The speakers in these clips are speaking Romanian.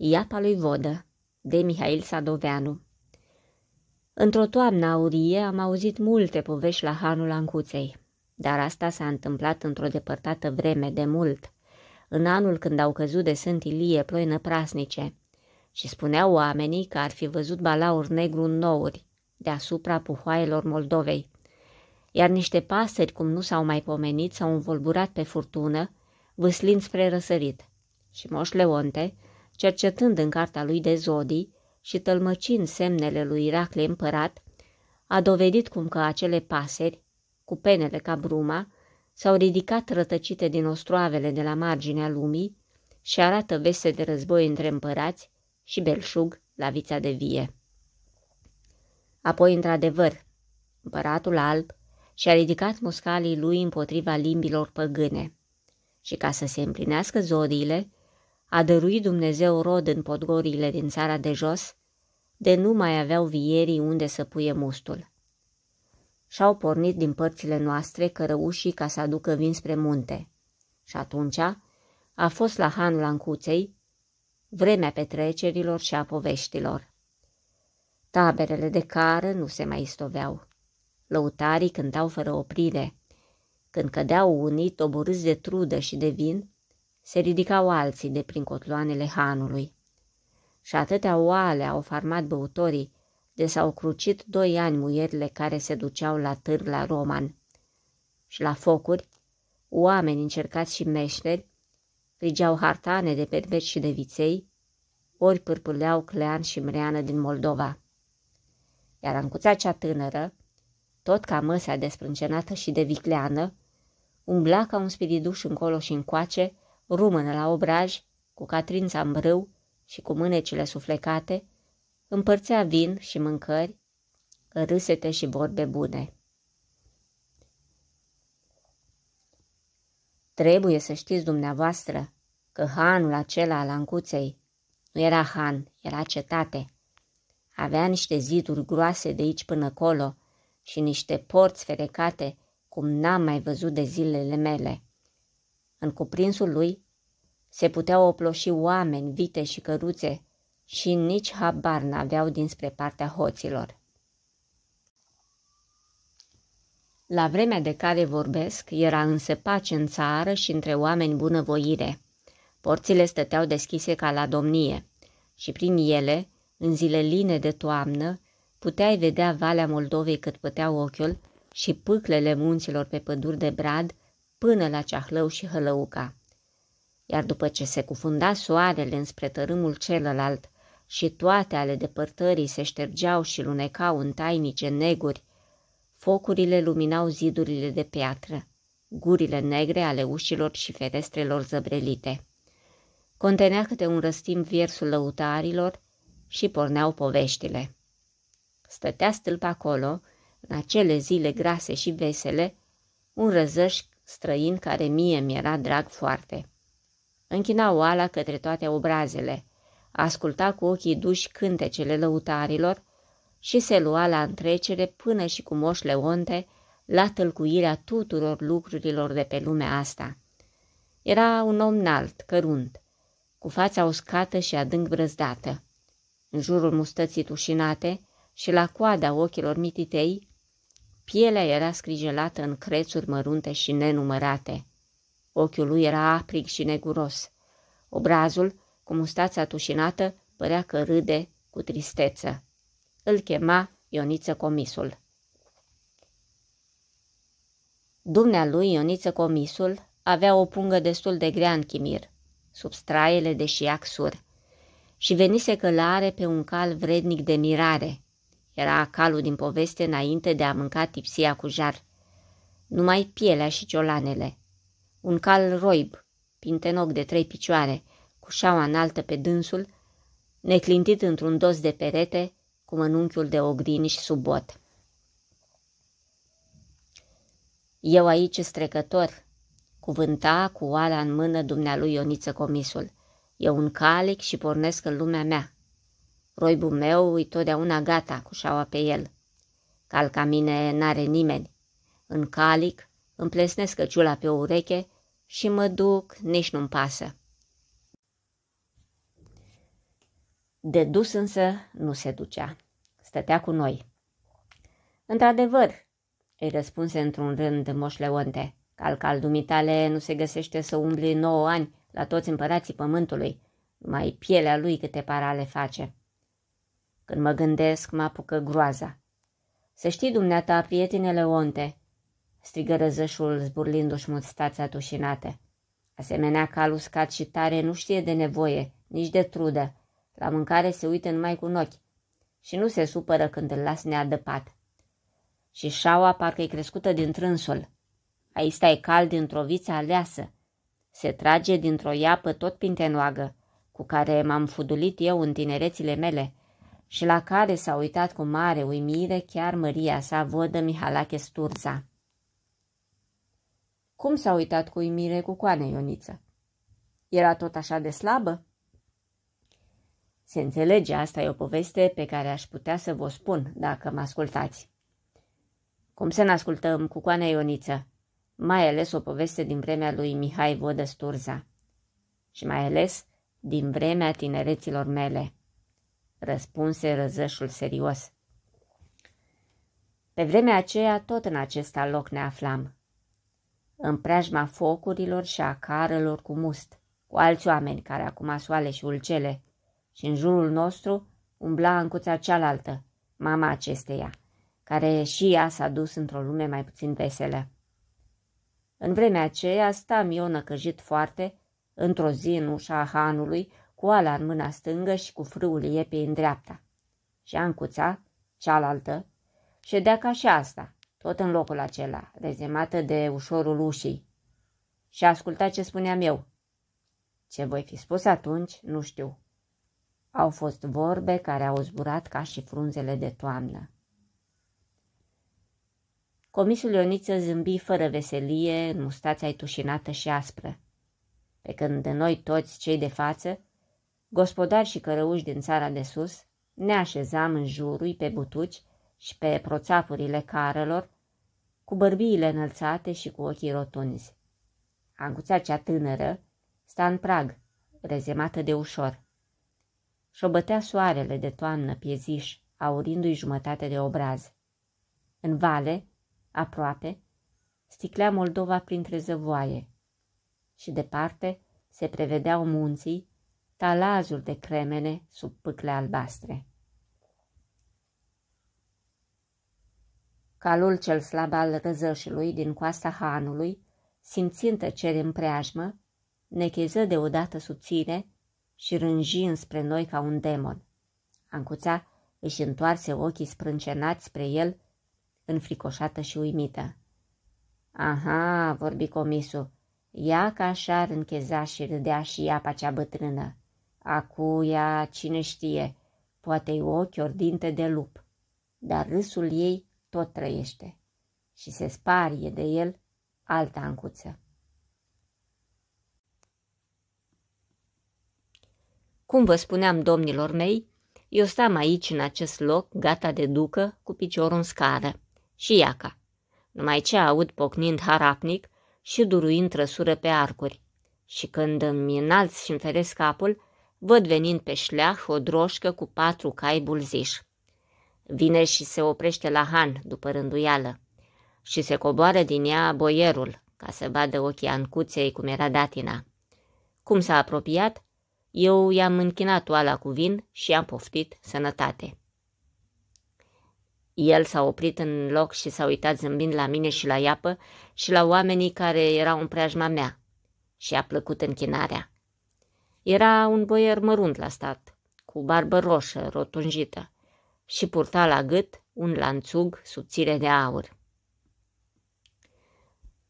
Iapa lui Vodă, de Mihail Sadoveanu. Într-o toamnă aurie am auzit multe povești la hanul Ancuței, dar asta s-a întâmplat într-o depărtată vreme de mult, în anul când au căzut de Sânt Ilie ploi năprasnice, și spuneau oamenii că ar fi văzut balaur negru în nouri, deasupra puhoaielor Moldovei, iar niște pasări, cum nu s-au mai pomenit, s-au învolburat pe furtună, vâslind spre răsărit. Și Moș Leonte, cercetând în cartea lui de zodii și tălmăcind semnele lui Iracle împărat, a dovedit cum că acele paseri, cu penele ca bruma, s-au ridicat rătăcite din ostroavele de la marginea lumii și arată vese de război între împărați și belșug la vița de vie. Apoi, într-adevăr, împăratul alb și-a ridicat muscalii lui împotriva limbilor păgâne. Și ca să se împlinească zodiile, a dăruit Dumnezeu rod în podgorile din țara de jos, de nu mai aveau vierii unde să puie mustul. Și-au pornit din părțile noastre cărăușii ca să aducă vin spre munte. Și atunci a fost la Han Lancuței, vremea petrecerilor și a poveștilor. Taberele de cară nu se mai istoveau. Lăutarii cântau fără oprire. Când cădeau unii, toborâți de trudă și de vin, se ridicau alții de prin cotloanele hanului. Și atâtea oale au farmat băutorii de s-au crucit doi ani muierile care se duceau la târg la Roman. Și la focuri, oameni încercați și meșteri, frigeau hartane de perveci și de viței, ori pârpâleau clean și mreană din Moldova. Iar ancuța cea tânără, tot ca măsea desprâncenată și de vicleană, umbla ca un spiriduș încolo și încoace, rumână la obraj, cu catrința în brâu și cu mânecile suflecate, împărțea vin și mâncări, râsete și vorbe bune. Trebuie să știți dumneavoastră că hanul acela al Ancuței nu era han, era cetate. Avea niște ziduri groase de aici până acolo și niște porți ferecate, cum n-am mai văzut de zilele mele. În cuprinsul lui se puteau oploși oameni, vite și căruțe și nici habar n-aveau dinspre partea hoților. La vremea de care vorbesc, era însă pace în țară și între oameni bunăvoire. Porțile stăteau deschise ca la domnie și prin ele, în zile line de toamnă, puteai vedea Valea Moldovei cât putea ochiul și pâclele munților pe păduri de brad până la Ceahlău și Hălăuca. Iar după ce se cufunda soarele înspre tărâmul celălalt și toate ale depărtării se ștergeau și lunecau în tainice neguri, focurile luminau zidurile de piatră, gurile negre ale ușilor și ferestrelor zăbrelite. Contenea câte un răstim viersul lăutarilor și porneau poveștile. Stătea stâlp acolo, în acele zile grase și vesele, un răzăș străin care mie mi-era drag foarte. Închina oala către toate obrazele, asculta cu ochii duși cântecele lăutarilor și se lua la întrecere până și cu Moș Leonte la tâlcuirea tuturor lucrurilor de pe lumea asta. Era un om înalt, cărunt, cu fața uscată și adânc brăzdată. În jurul mustății tușinate și la coada ochilor mititei Pielea era scrijelată în crețuri mărunte și nenumărate. Ochiul lui era aprig și neguros. Obrazul, cu mustața tușinată, părea că râde cu tristeță. Îl chema Ioniță Comisul. Dumnealui Ioniță Comisul avea o pungă destul de grea în chimir, sub straiele de șiaxuri, și venise călare pe un cal vrednic de mirare – era calul din poveste înainte de a mânca tipsia cu jar. Numai pielea și ciolanele. Un cal roib, pintenoc de trei picioare, cu șaua înaltă pe dânsul, neclintit într-un dos de perete, cu mănunchiul de și sub bot. Eu aici strecător, cuvânta cu oala în mână dumnealui Ioniță Comisul. eu un calic și pornesc în lumea mea. Roibul meu e totdeauna gata cu șaua pe el. Cal ca mine n-are nimeni. În calic îmi plesnesc căciula pe o ureche și mă duc, nici nu-mi pasă. De dus însă nu se ducea. Stătea cu noi. Într-adevăr, îi răspunse într-un rând moșleonte, Leonte, calcal dumitale nu se găsește să umbli nouă ani la toți împărații pământului, mai pielea lui câte parale face. Când mă gândesc, mă apucă groaza. Să știi, dumneata, prietinele Onte, strigă răzășul zburlindu-și mustața tușinate. Asemenea cal uscat și tare nu știe de nevoie, nici de trudă. La mâncare se uită numai cu ochi și nu se supără când îl las neadăpat. Și șaua parcă-i crescută din trânsul. Aici stai cal dintr-o viță aleasă. Se trage dintr-o iapă tot pintenoagă, cu care m-am fudulit eu în tinerețile mele – și la care s-a uitat cu mare uimire chiar măria sa vodă Mihalache Sturza. Cum s-a uitat cu uimire cu coane Ioniță? Era tot așa de slabă? Se înțelege, asta e o poveste pe care aș putea să vă spun dacă mă ascultați. Cum să ne ascultăm cu coane Ioniță? Mai ales o poveste din vremea lui Mihai Vodă Sturza. Și mai ales din vremea tinereților mele răspunse răzășul serios. Pe vremea aceea, tot în acesta loc ne aflam, în preajma focurilor și a carelor cu must, cu alți oameni care acum soale și ulcele, și în jurul nostru umbla încuța cealaltă, mama acesteia, care și ea s-a dus într-o lume mai puțin veselă. În vremea aceea stam eu năcăjit foarte, într-o zi în ușa hanului, coala în mâna stângă și cu frâul iepei în dreapta. Și Ancuța, cealaltă, ședea ca și asta, tot în locul acela, rezemată de ușorul ușii. Și asculta ce spuneam eu. Ce voi fi spus atunci, nu știu. Au fost vorbe care au zburat ca și frunzele de toamnă. Comisul Ioniță zâmbi fără veselie, în mustața tușinată și aspră. Pe când de noi toți cei de față gospodari și cărăuși din țara de sus, ne așezam în jurul pe butuci și pe proțapurile carelor, cu bărbiile înălțate și cu ochii rotunzi. Anguța cea tânără sta în prag, rezemată de ușor. și soarele de toamnă pieziș, aurindu-i jumătate de obraz. În vale, aproape, sticlea Moldova printre zăvoaie și departe se prevedeau munții talazuri de cremene sub pâcle albastre. Calul cel slab al răzășului din coasta Hanului, simțind tăcere în preajmă, necheză deodată subțire și rânji înspre noi ca un demon. Ancuța își întoarse ochii sprâncenați spre el, înfricoșată și uimită. Aha, vorbi comisul, ia ca așa râncheza și râdea și ea cea bătrână. Acuia, cine știe, poate-i ochi ori dinte de lup, dar râsul ei tot trăiește și se sparie de el alta ancuță. Cum vă spuneam domnilor mei, eu stam aici în acest loc, gata de ducă, cu piciorul în scară și iaca. Numai ce aud pocnind harapnic și duruind trăsură pe arcuri. Și când îmi înalți și feresc capul, văd venind pe șleah o droșcă cu patru cai bulziș. Vine și se oprește la Han, după rânduială, și se coboară din ea boierul, ca să vadă ochii ancuței cum era datina. Cum s-a apropiat, eu i-am închinat oala cu vin și i-am poftit sănătate. El s-a oprit în loc și s-a uitat zâmbind la mine și la iapă și la oamenii care erau în preajma mea și a plăcut închinarea. Era un boier mărunt la stat, cu barbă roșă, rotunjită, și purta la gât un lanțug subțire de aur.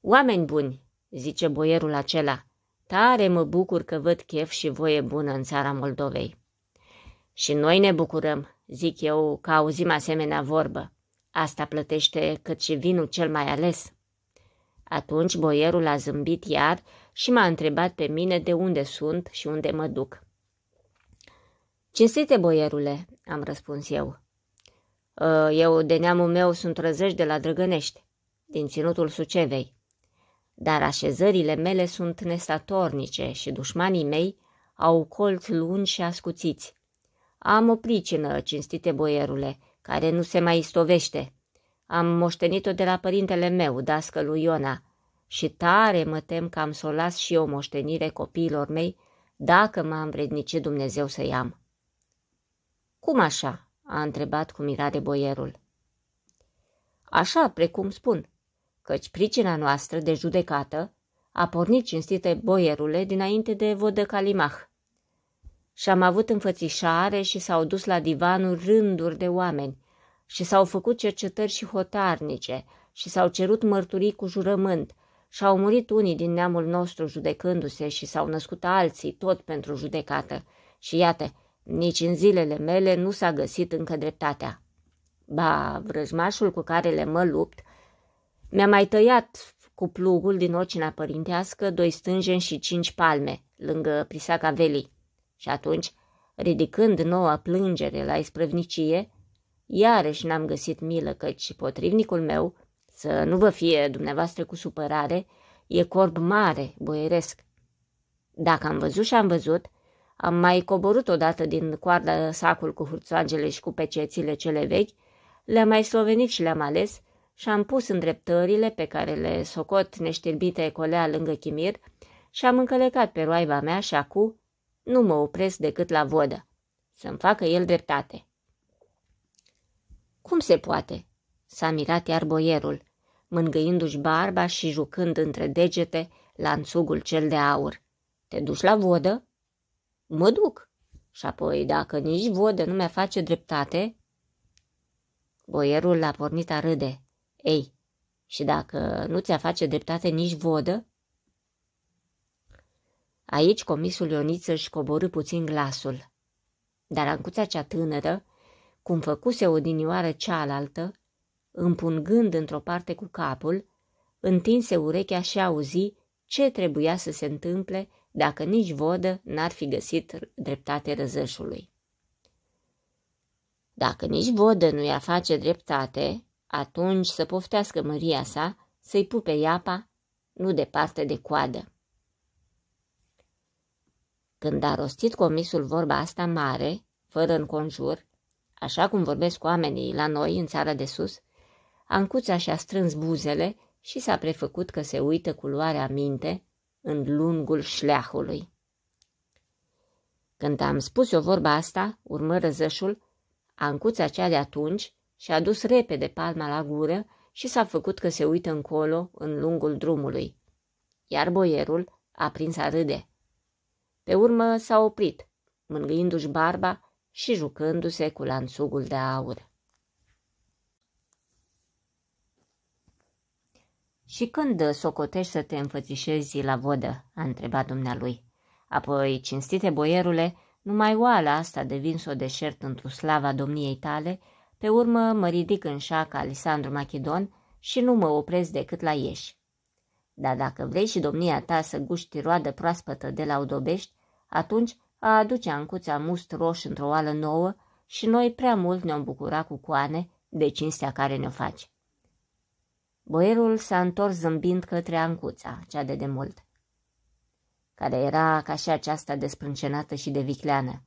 Oameni buni, zice boierul acela, tare mă bucur că văd chef și voie bună în țara Moldovei. Și noi ne bucurăm, zic eu, că auzim asemenea vorbă. Asta plătește cât și vinul cel mai ales. Atunci boierul a zâmbit iar și m-a întrebat pe mine de unde sunt și unde mă duc. Cinstite, boierule, am răspuns eu. Ă, eu de neamul meu sunt răzești de la Drăgănești, din ținutul Sucevei. Dar așezările mele sunt nestatornice și dușmanii mei au colți lungi și ascuțiți. Am o pricină, cinstite boierule, care nu se mai istovește. Am moștenit-o de la părintele meu, dascălui Iona, și tare mă tem că am să o las și eu moștenire copiilor mei dacă m-a învrednicit Dumnezeu să-i am. Cum așa? a întrebat cu mirare boierul. Așa, precum spun, căci pricina noastră de judecată a pornit cinstite boierule dinainte de vodă calimah. Și am avut înfățișare și s-au dus la divanul rânduri de oameni și s-au făcut cercetări și hotarnice și s-au cerut mărturii cu jurământ și au murit unii din neamul nostru judecându-se și s-au născut alții tot pentru judecată. Și iată, nici în zilele mele nu s-a găsit încă dreptatea. Ba, vrăjmașul cu care le mă lupt mi-a mai tăiat cu plugul din ocina părintească doi stânjeni și cinci palme lângă prisaca velii. Și atunci, ridicând noua plângere la isprăvnicie, iarăși n-am găsit milă căci potrivnicul meu să nu vă fie dumneavoastră cu supărare, e corb mare, boieresc. Dacă am văzut și am văzut, am mai coborât odată din coarda sacul cu hurțoagele și cu pecețile cele vechi, le-am mai slovenit și le-am ales și am pus îndreptările pe care le socot neștirbite colea lângă chimir și am încălecat pe roaiba mea și acum nu mă opresc decât la vodă, să-mi facă el dreptate. Cum se poate? S-a mirat iar boierul mângâindu-și barba și jucând între degete lanțugul cel de aur. Te duci la vodă? Mă duc. Și apoi, dacă nici vodă nu mi face dreptate... Boierul l-a pornit a râde. Ei, și dacă nu ți-a face dreptate nici vodă? Aici comisul Ioniță își coborâ puțin glasul. Dar ancuța cea tânără, cum făcuse odinioară cealaltă, împungând într-o parte cu capul, întinse urechea și auzi ce trebuia să se întâmple dacă nici vodă n-ar fi găsit dreptate răzășului. Dacă nici vodă nu i a face dreptate, atunci să poftească măria sa să-i pupe iapa, nu departe de coadă. Când a rostit comisul vorba asta mare, fără înconjur, așa cum vorbesc oamenii la noi în țara de sus, Ancuța și-a strâns buzele și s-a prefăcut că se uită cu luarea minte în lungul șleahului. Când am spus o vorba asta, urmă răzășul, ancuța cea de atunci și-a dus repede palma la gură și s-a făcut că se uită încolo în lungul drumului. Iar boierul a prins a râde. Pe urmă s-a oprit, mângâindu-și barba și jucându-se cu lanțugul de aur. Și când socotești să te înfățișezi la vodă?" a întrebat dumnealui. Apoi, cinstite boierule, numai oala asta de vin o deșert într-o slava domniei tale, pe urmă mă ridic în șaca Alisandru Machidon și nu mă opresc decât la ieși. Dar dacă vrei și domnia ta să guști roadă proaspătă de la Udobești, atunci a aduce ancuța must roș într-o oală nouă și noi prea mult ne-am bucura cu coane de cinstea care ne-o faci. Boierul s-a întors zâmbind către Ancuța, cea de demult, care era ca și aceasta desprâncenată și de vicleană,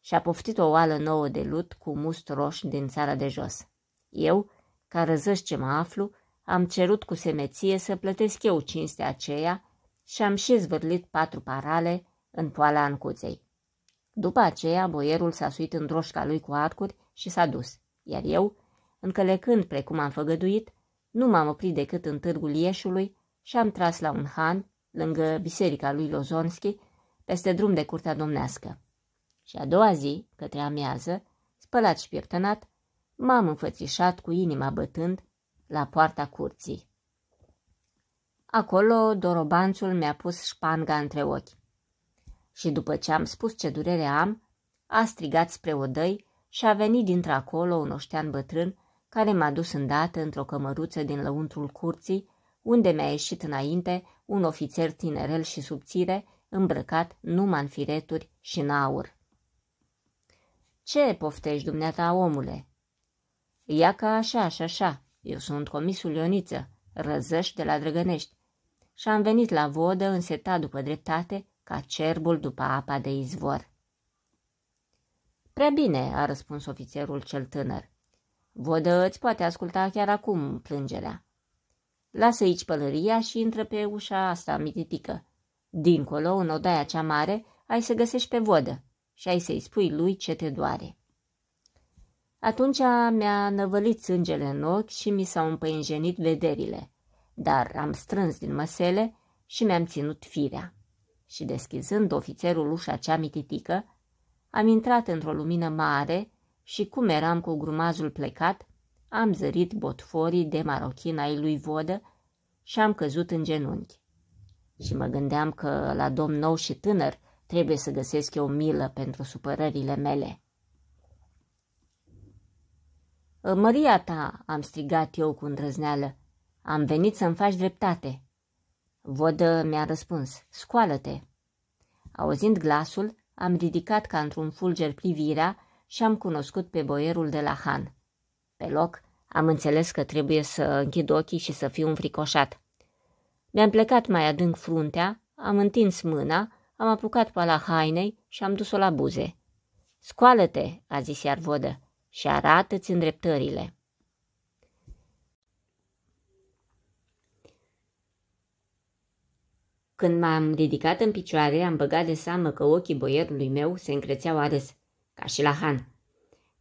și a poftit o oală nouă de lut cu must roș din țara de jos. Eu, ca răzăș ce mă aflu, am cerut cu semeție să plătesc eu cinstea aceea și am și zvârlit patru parale în poala Ancuței. După aceea, boierul s-a suit în droșca lui cu arcuri și s-a dus, iar eu, încălecând precum am făgăduit, nu m-am oprit decât în târgul Ieșului și am tras la un han, lângă biserica lui Lozonski, peste drum de curtea domnească. Și a doua zi, către amiază, spălat și pieptănat, m-am înfățișat cu inima bătând la poarta curții. Acolo dorobanțul mi-a pus șpanga între ochi. Și după ce am spus ce durere am, a strigat spre odăi și a venit dintr acolo un oștean bătrân care m-a dus îndată într-o cămăruță din lăuntrul curții, unde mi-a ieșit înainte un ofițer tinerel și subțire, îmbrăcat numai în fireturi și în aur. Ce poftești dumneata, omule?" Ia ca așa și așa. Eu sunt comisul Ioniță, răzăști de la Drăgănești. Și am venit la vodă însetat după dreptate, ca cerbul după apa de izvor. Prea bine, a răspuns ofițerul cel tânăr. Vodă îți poate asculta chiar acum plângerea. Lasă aici pălăria și intră pe ușa asta mititică. Dincolo, în odaia cea mare, ai să găsești pe vodă și ai să-i spui lui ce te doare. Atunci mi-a năvălit sângele în ochi și mi s-au împăinjenit vederile, dar am strâns din măsele și mi-am ținut firea. Și deschizând ofițerul ușa cea mititică, am intrat într-o lumină mare și cum eram cu grumazul plecat, am zărit botforii de marochin ai lui Vodă și am căzut în genunchi. Și mă gândeam că la domn nou și tânăr trebuie să găsesc eu milă pentru supărările mele. Ă, Măria ta, am strigat eu cu îndrăzneală, am venit să-mi faci dreptate. Vodă mi-a răspuns, scoală-te. Auzind glasul, am ridicat ca într-un fulger privirea și am cunoscut pe boierul de la Han. Pe loc, am înțeles că trebuie să închid ochii și să fiu înfricoșat. Mi-am plecat mai adânc fruntea, am întins mâna, am apucat pala hainei și am dus-o la buze. Scoală-te, a zis iar vodă, și arată-ți îndreptările. Când m-am ridicat în picioare, am băgat de seamă că ochii boierului meu se încrețeau ares ca și la Han,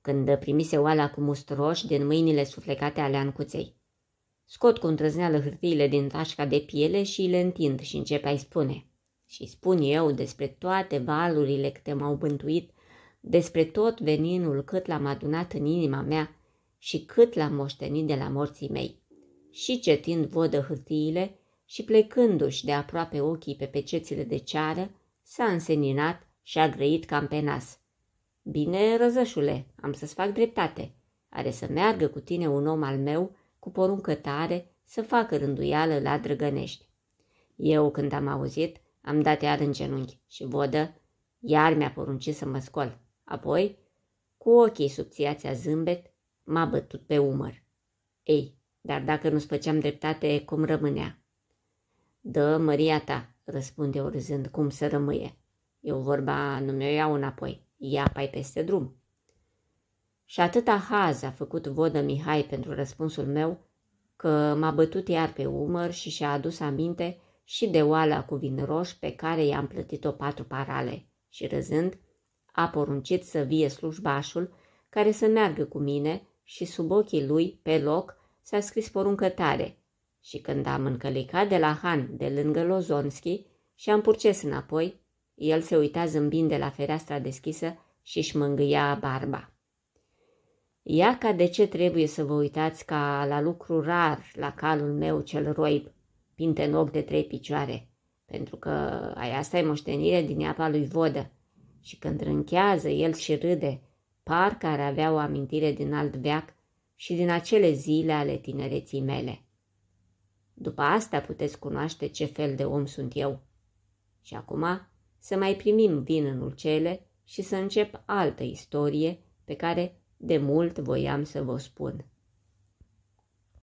când primise oala cu musturoși din mâinile suflecate ale ancuței. Scot cu întrăzneală hârtiile din tașca de piele și le întind și începe a-i spune. Și spun eu despre toate valurile câte m-au bântuit, despre tot veninul cât l-am adunat în inima mea și cât l-am moștenit de la morții mei. Și cetind vodă hârtiile și plecându-și de aproape ochii pe pecețile de ceară, s-a înseninat și a grăit cam pe nas. Bine, răzășule, am să-ți fac dreptate. Are să meargă cu tine un om al meu cu poruncă tare să facă rânduială la drăgănești. Eu, când am auzit, am dat iar în genunchi și vodă, iar mi-a poruncit să mă scol. Apoi, cu ochii subțiați a zâmbet, m-a bătut pe umăr. Ei, dar dacă nu-ți făceam dreptate, cum rămânea? Dă, măria ta, răspunde urâzând, cum să rămâie. Eu vorba nu mi-o iau înapoi. Ia pai peste drum. Și atâta haz a făcut vodă Mihai pentru răspunsul meu, că m-a bătut iar pe umăr și și-a adus aminte și de oala cu vin roș pe care i-am plătit-o patru parale și răzând, a poruncit să vie slujbașul care să meargă cu mine și sub ochii lui, pe loc, s-a scris poruncă tare. Și când am încălicat de la Han, de lângă Lozonski, și am purces înapoi, el se uita zâmbind de la fereastra deschisă și își mângâia barba. Ia ca de ce trebuie să vă uitați ca la lucru rar la calul meu cel roi, pinte în ochi de trei picioare, pentru că aia asta e moștenire din apa lui Vodă. Și când rânchează el și râde, parcă ar avea o amintire din alt veac și din acele zile ale tinereții mele. După asta puteți cunoaște ce fel de om sunt eu. Și acum să mai primim vin în urcele și să încep altă istorie pe care de mult voiam să vă spun.